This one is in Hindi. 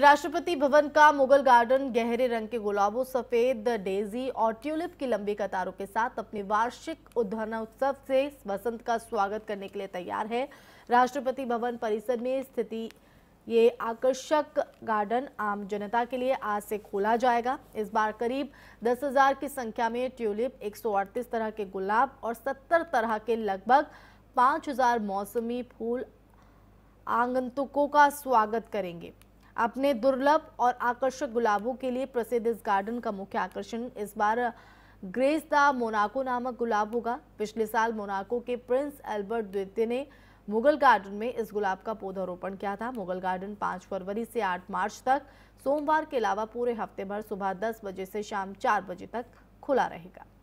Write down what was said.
राष्ट्रपति भवन का मुगल गार्डन गहरे रंग के गुलाबों सफेद डेजी और ट्यूलिप की लंबी कतारों के साथ अपने वार्षिक उत्सव से वसंत का स्वागत करने के लिए तैयार है राष्ट्रपति भवन परिसर में स्थिति ये आकर्षक गार्डन आम जनता के लिए आज से खोला जाएगा इस बार करीब 10,000 की संख्या में ट्यूलिप एक तरह के गुलाब और सत्तर तरह के लगभग 5,000 मौसमी फूल आगंतुकों का स्वागत करेंगे अपने दुर्लभ और आकर्षक गुलाबों के लिए प्रसिद्ध इस गार्डन का मुख्य आकर्षण इस बार ग्रेस द मोनाको नामक गुलाब होगा पिछले साल मोनाको के प्रिंस एल्बर्ट द्वितीय ने मुगल गार्डन में इस गुलाब का पौधारोपण किया था मुगल गार्डन 5 फरवरी से 8 मार्च तक सोमवार के अलावा पूरे हफ्ते भर सुबह 10 बजे से शाम 4 बजे तक खुला रहेगा